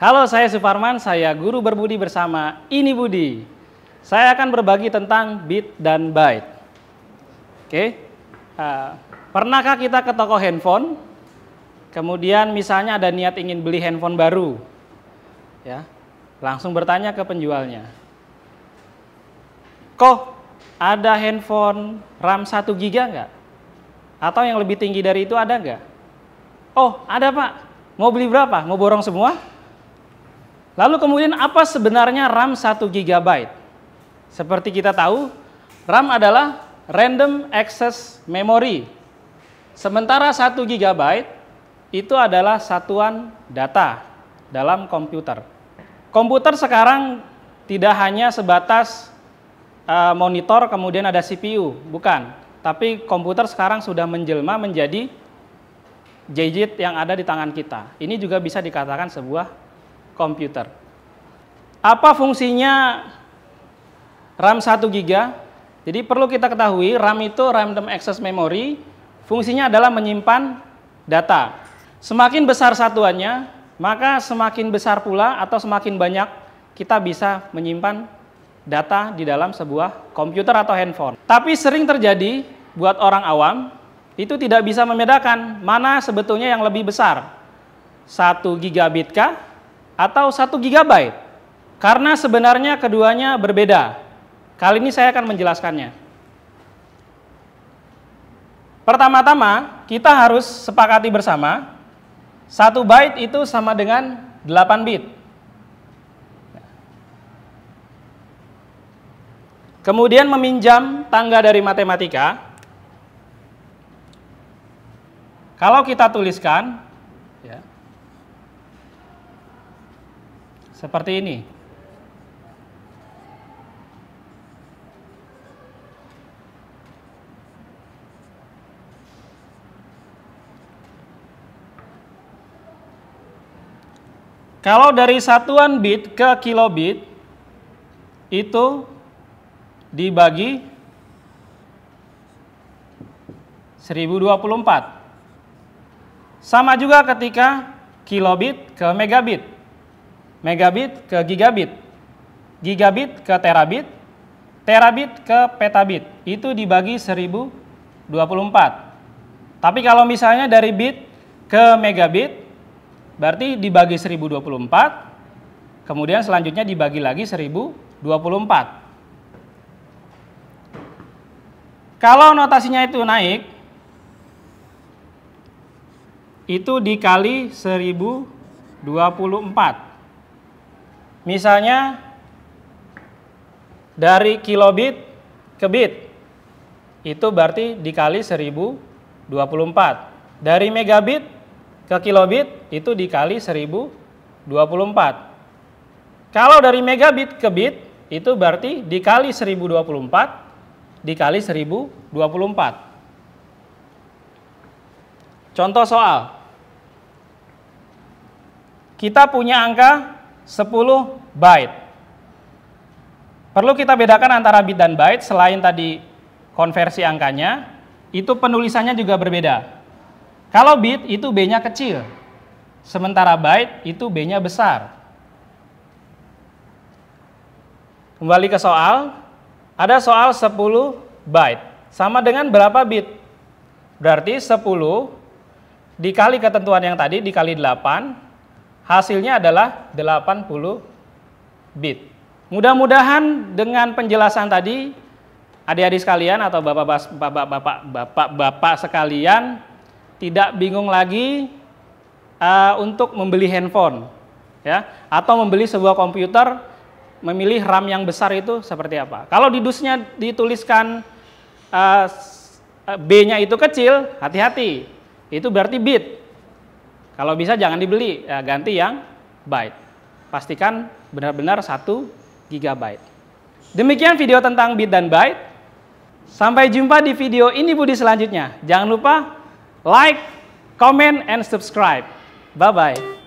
Halo, saya Suparman, saya guru berbudi bersama Ini Budi. Saya akan berbagi tentang bit dan byte. Oke, uh, pernahkah kita ke toko handphone? Kemudian misalnya ada niat ingin beli handphone baru, ya, langsung bertanya ke penjualnya. Kok ada handphone RAM 1 GB nggak? Atau yang lebih tinggi dari itu ada nggak? Oh, ada pak. Mau beli berapa? Mau borong semua? Lalu kemudian apa sebenarnya RAM 1 GB? Seperti kita tahu, RAM adalah random access memory. Sementara 1 GB itu adalah satuan data dalam komputer. Komputer sekarang tidak hanya sebatas eh, monitor kemudian ada CPU, bukan. Tapi komputer sekarang sudah menjelma menjadi gadget yang ada di tangan kita. Ini juga bisa dikatakan sebuah komputer. Apa fungsinya RAM 1 GB? Jadi perlu kita ketahui RAM itu random access memory, fungsinya adalah menyimpan data. Semakin besar satuannya, maka semakin besar pula atau semakin banyak kita bisa menyimpan data di dalam sebuah komputer atau handphone. Tapi sering terjadi buat orang awam itu tidak bisa membedakan mana sebetulnya yang lebih besar. 1 gigabit kah atau 1 GB. Karena sebenarnya keduanya berbeda. Kali ini saya akan menjelaskannya. Pertama-tama, kita harus sepakati bersama 1 byte itu sama dengan 8 bit. Kemudian meminjam tangga dari matematika, kalau kita tuliskan ya, Seperti ini. Kalau dari satuan bit ke kilobit itu dibagi 1024. Sama juga ketika kilobit ke megabit megabit ke gigabit, gigabit ke terabit, terabit ke petabit. Itu dibagi 1024. Tapi kalau misalnya dari bit ke megabit, berarti dibagi 1024, kemudian selanjutnya dibagi lagi 1024. Kalau notasinya itu naik, itu dikali 1024. Misalnya dari kilobit ke bit itu berarti dikali 1024. Dari megabit ke kilobit itu dikali 1024. Kalau dari megabit ke bit itu berarti dikali 1024 dikali 1024. Contoh soal. Kita punya angka 10 byte. Perlu kita bedakan antara bit dan byte selain tadi konversi angkanya, itu penulisannya juga berbeda. Kalau bit itu B-nya kecil, sementara byte itu B-nya besar. Kembali ke soal, ada soal 10 byte, sama dengan berapa bit? Berarti 10 dikali ketentuan yang tadi dikali 8 Hasilnya adalah 80 bit. Mudah-mudahan dengan penjelasan tadi adik-adik sekalian atau bapak-bapak sekalian tidak bingung lagi uh, untuk membeli handphone ya atau membeli sebuah komputer memilih RAM yang besar itu seperti apa. Kalau di dusnya dituliskan uh, B-nya itu kecil, hati-hati. Itu berarti bit. Kalau bisa jangan dibeli, ya, ganti yang byte. Pastikan benar-benar 1 GB. Demikian video tentang bit dan byte. Sampai jumpa di video ini Budi selanjutnya. Jangan lupa like, comment, and subscribe. Bye-bye.